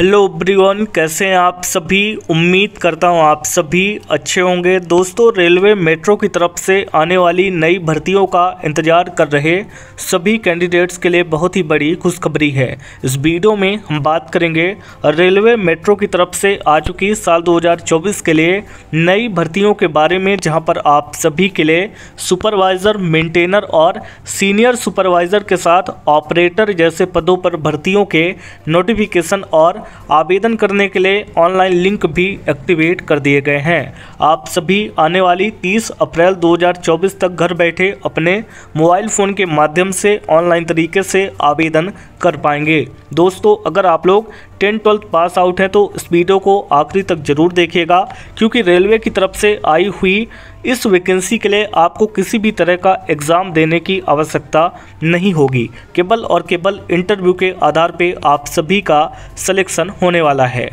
hello Breon कैसे हैं आप सभी उम्मीद करता हूं आप सभी अच्छे होंगे दोस्तों रेलवे मेट्रो की तरफ से आने वाली नई भर्तियों का इंतजार कर रहे सभी कैंडिडेट्स के लिए बहुत ही बड़ी खुशखबरी है इस वीडियो में हम बात करेंगे रेलवे मेट्रो की तरफ से आ चुकी साल 2024 के लिए नई भर्तियों के बारे में जहाँ पर आप सभी के लिए सुपरवाइज़र मेनटेनर और सीनियर सुपरवाइज़र के साथ ऑपरेटर जैसे पदों पर भर्तियों के नोटिफिकेशन और आवेदन करने के लिए ऑनलाइन लिंक भी एक्टिवेट कर दिए गए हैं आप सभी आने वाली 30 अप्रैल 2024 तक घर बैठे अपने मोबाइल फ़ोन के माध्यम से ऑनलाइन तरीके से आवेदन कर पाएंगे दोस्तों अगर आप लोग टेन ट्वेल्थ पास आउट हैं तो इस वीडियो को आखिरी तक ज़रूर देखिएगा क्योंकि रेलवे की तरफ से आई हुई इस वैकेंसी के लिए आपको किसी भी तरह का एग्ज़ाम देने की आवश्यकता नहीं होगी केवल और केवल इंटरव्यू के आधार पर आप सभी का सलेक्शन होने वाला है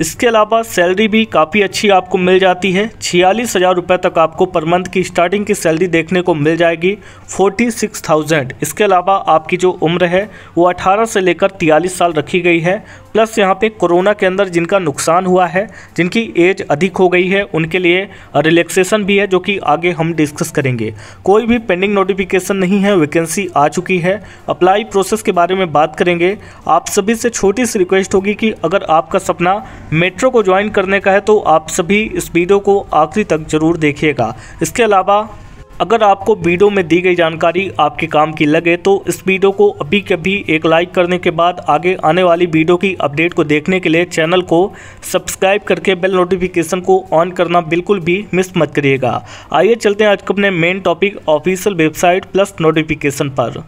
इसके अलावा सैलरी भी काफ़ी अच्छी आपको मिल जाती है छियालीस हज़ार रुपये तक आपको पर मंथ की स्टार्टिंग की सैलरी देखने को मिल जाएगी फोर्टी सिक्स थाउजेंड इसके अलावा आपकी जो उम्र है वो अठारह से लेकर तियालीस साल रखी गई है प्लस यहाँ पे कोरोना के अंदर जिनका नुकसान हुआ है जिनकी एज अधिक हो गई है उनके लिए रिलैक्सेशन भी है जो कि आगे हम डिस्कस करेंगे कोई भी पेंडिंग नोटिफिकेशन नहीं है वैकेंसी आ चुकी है अप्लाई प्रोसेस के बारे में बात करेंगे आप सभी से छोटी सी रिक्वेस्ट होगी कि अगर आपका सपना मेट्रो को ज्वाइन करने का है तो आप सभी इस वीडियो को आखिरी तक ज़रूर देखिएगा इसके अलावा अगर आपको वीडियो में दी गई जानकारी आपके काम की लगे तो इस वीडियो को अभी के अभी एक लाइक करने के बाद आगे आने वाली वीडियो की अपडेट को देखने के लिए चैनल को सब्सक्राइब करके बेल नोटिफिकेशन को ऑन करना बिल्कुल भी मिस मत करिएगा आइए चलते हैं आज के अपने main topic official website plus notification पर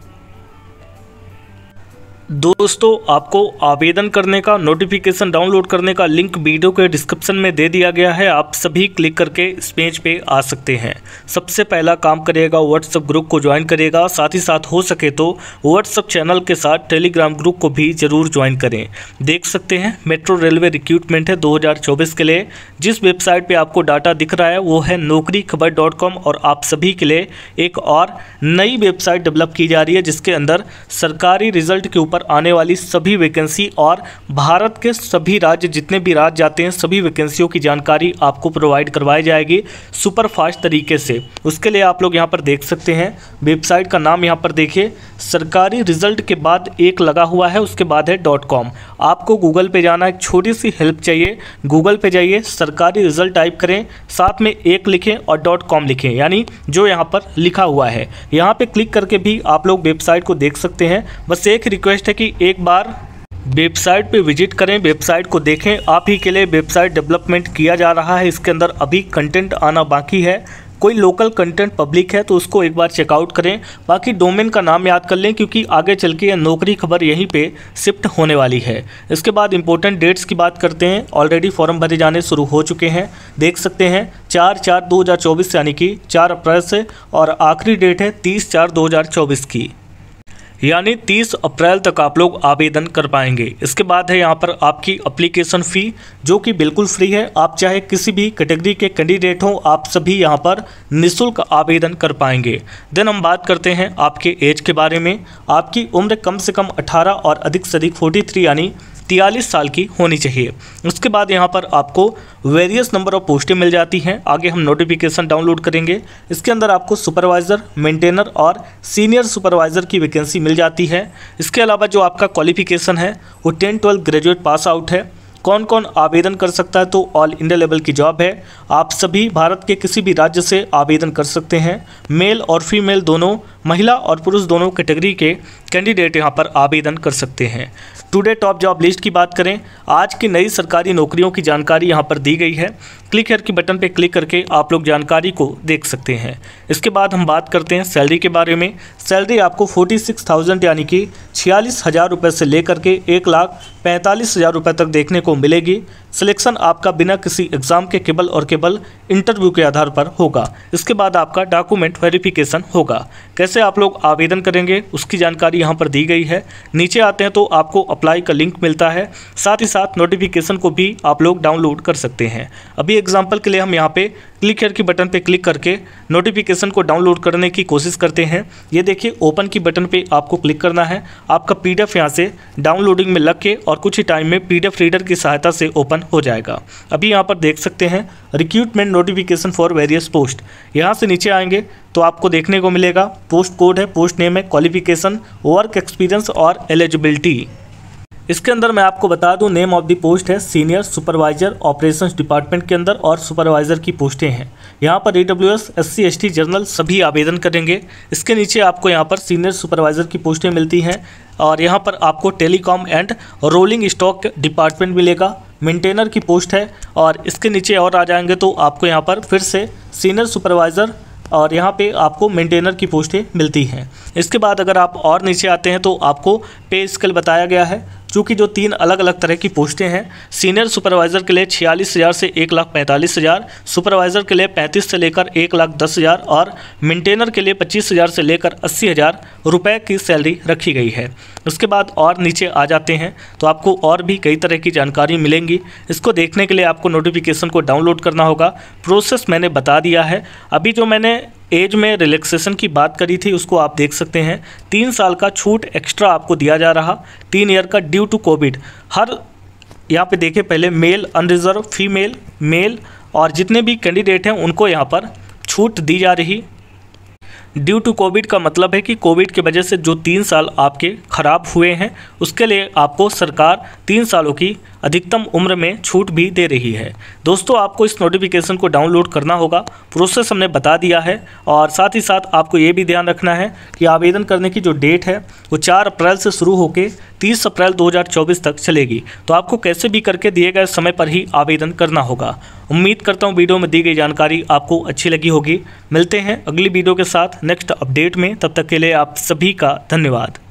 दोस्तों आपको आवेदन करने का नोटिफिकेशन डाउनलोड करने का लिंक वीडियो के डिस्क्रिप्शन में दे दिया गया है आप सभी क्लिक करके इस पेज पे आ सकते हैं सबसे पहला काम करिएगा व्हाट्सएप ग्रुप को ज्वाइन करिएगा साथ ही साथ हो सके तो व्हाट्सएप चैनल के साथ टेलीग्राम ग्रुप को भी ज़रूर ज्वाइन करें देख सकते हैं मेट्रो रेलवे रिक्रूटमेंट है दो के लिए जिस वेबसाइट पर आपको डाटा दिख रहा है वो है नौकरी और आप सभी के लिए एक और नई वेबसाइट डेवलप की जा रही है जिसके अंदर सरकारी रिजल्ट के ऊपर पर आने वाली सभी वैकेंसी और भारत के सभी राज्य जितने भी राज्य आते हैं सभी वैकेंसियों की जानकारी आपको प्रोवाइड करवाई जाएगी सुपर फास्ट तरीके से उसके लिए आप लोग यहाँ पर देख सकते हैं वेबसाइट का नाम यहाँ पर देखिए सरकारी रिजल्ट के बाद एक लगा हुआ है उसके बाद है डॉट कॉम आपको गूगल पे जाना एक छोटी सी हेल्प चाहिए गूगल पे जाइए सरकारी रिजल्ट टाइप करें साथ में एक लिखें और डॉट कॉम लिखें यानी जो यहाँ पर लिखा हुआ है यहाँ पे क्लिक करके भी आप लोग वेबसाइट को देख सकते हैं बस एक रिक्वेस्ट रिक्वेस्ट है कि एक बार वेबसाइट पे विजिट करें वेबसाइट को देखें आप ही के लिए वेबसाइट डेवलपमेंट किया जा रहा है इसके अंदर अभी कंटेंट आना बाकी है कोई लोकल कंटेंट पब्लिक है तो उसको एक बार चेकआउट करें बाकी डोमेन का नाम याद कर लें क्योंकि आगे चल के नौकरी खबर यहीं पे शिफ्ट होने वाली है इसके बाद इंपॉर्टेंट डेट्स की बात करते हैं ऑलरेडी फॉर्म भरे जाने शुरू हो चुके हैं देख सकते हैं चार चार दो हज़ार चौबीस यानी कि चार अप्रैल से और आखिरी डेट है तीस चार दो हज़ार चौबीस की यानी तीस अप्रैल तक आप लोग आवेदन कर पाएंगे इसके बाद है यहाँ पर आपकी अप्लीकेशन फ़ी जो कि बिल्कुल फ्री है आप चाहे किसी भी कैटेगरी के कैंडिडेट हों आप सभी यहाँ पर निःशुल्क आवेदन कर पाएंगे देन हम बात करते हैं आपके एज के बारे में आपकी उम्र कम से कम 18 और अधिक से अधिक 43 यानी तियालीस साल की होनी चाहिए उसके बाद यहाँ पर आपको वेरियस नंबर ऑफ पोस्टें मिल जाती हैं आगे हम नोटिफिकेशन डाउनलोड करेंगे इसके अंदर आपको सुपरवाइज़र मेंटेनर और सीनियर सुपरवाइज़र की वैकेंसी मिल जाती है इसके अलावा जो आपका क्वालिफिकेशन है वो ten twelfth graduate pass out है कौन कौन आवेदन कर सकता है तो ऑल इंडिया लेवल की जॉब है आप सभी भारत के किसी भी राज्य से आवेदन कर सकते हैं मेल और फीमेल दोनों महिला और पुरुष दोनों कैटेगरी के कैंडिडेट यहाँ पर आवेदन कर सकते हैं टुडे टॉप जॉब लिस्ट की बात करें आज की नई सरकारी नौकरियों की जानकारी यहाँ पर दी गई है क्लिक हेयर के बटन पर क्लिक करके आप लोग जानकारी को देख सकते हैं इसके बाद हम बात करते हैं सैलरी के बारे में सैलरी आपको फोर्टी सिक्स थाउजेंड यानी कि छियालीस हज़ार रुपये से लेकर के एक लाख पैंतालीस हज़ार रुपये तक देखने को मिलेगी सिलेक्शन आपका बिना किसी एग्जाम के केवल और केवल इंटरव्यू के आधार पर होगा इसके बाद आपका डॉक्यूमेंट वेरिफिकेशन होगा कैसे आप लोग आवेदन करेंगे उसकी जानकारी यहाँ पर दी गई है नीचे आते हैं तो आपको अप्लाई का लिंक मिलता है साथ ही साथ नोटिफिकेशन को भी आप लोग डाउनलोड कर सकते हैं अभी एग्जाम्पल के लिए हम यहाँ पे क्लिक हेयर बटन पे क्लिक करके नोटिफिकेशन को डाउनलोड करने की कोशिश करते हैं ये देखिए ओपन की बटन पे आपको क्लिक करना है आपका पी डी एफ यहाँ से डाउनलोडिंग में लग के और कुछ ही टाइम में पी डी एफ रीडर की सहायता से ओपन हो जाएगा अभी यहाँ पर देख सकते हैं recruitment notification for various post यहाँ से नीचे आएंगे तो आपको देखने को मिलेगा पोस्ट कोड है पोस्ट नेम है क्वालिफिकेशन वर्क एक्सपीरियंस और एलिजिबिलिटी इसके अंदर मैं आपको बता दूं नेम ऑफ दी पोस्ट है सीनियर सुपरवाइजर ऑपरेशंस डिपार्टमेंट के अंदर और सुपरवाइजर की पोस्टें हैं यहाँ पर E W S S C S T general सभी आवेदन करेंगे इसके नीचे आपको यहाँ पर सीनियर सुपरवाइजर की पोस्टें मिलती हैं और यहाँ पर आपको telecom and rolling stock department मिलेगा मेंटेनर की पोस्ट है और इसके नीचे और आ जाएंगे तो आपको यहाँ पर फिर से सीनियर सुपरवाइज़र और यहाँ पे आपको मेंटेनर की पोस्टें मिलती हैं इसके बाद अगर आप और नीचे आते हैं तो आपको पे स्केल बताया गया है चूँकि जो तीन अलग अलग तरह की पोस्टें हैं सीनियर सुपरवाइज़र के लिए छियालीस हज़ार से एक लाख पैंतालीस हज़ार सुपरवाइज़र के लिए पैंतीस से लेकर एक लाख दस हज़ार और मेंटेनर के लिए पच्चीस हज़ार से लेकर अस्सी हज़ार रुपये की सैलरी रखी गई है उसके बाद और नीचे आ जाते हैं तो आपको और भी कई तरह की जानकारी मिलेंगी इसको देखने के लिए आपको नोटिफिकेशन को डाउनलोड करना होगा प्रोसेस मैंने बता दिया है अभी जो मैंने एज में रिलैक्सेशन की बात करी थी उसको आप देख सकते हैं तीन साल का छूट एक्स्ट्रा आपको दिया जा रहा तीन ईयर का ड्यू टू कोविड हर यहाँ पे देखें पहले मेल अनरिजर्व फीमेल मेल और जितने भी कैंडिडेट हैं उनको यहाँ पर छूट दी जा रही ड्यू टू कोविड का मतलब है कि कोविड की वजह से जो तीन साल आपके खराब हुए हैं उसके लिए आपको सरकार तीन सालों की अधिकतम उम्र में छूट भी दे रही है दोस्तों आपको इस नोटिफिकेशन को डाउनलोड करना होगा प्रोसेस हमने बता दिया है और साथ ही साथ आपको ये भी ध्यान रखना है कि आवेदन करने की जो डेट है वो चार अप्रैल से शुरू होकर तीस अप्रैल 2024 तक चलेगी तो आपको कैसे भी करके दिए गए समय पर ही आवेदन करना होगा उम्मीद करता हूँ वीडियो में दी गई जानकारी आपको अच्छी लगी होगी मिलते हैं अगली वीडियो के साथ नेक्स्ट अपडेट में तब तक के लिए आप सभी का धन्यवाद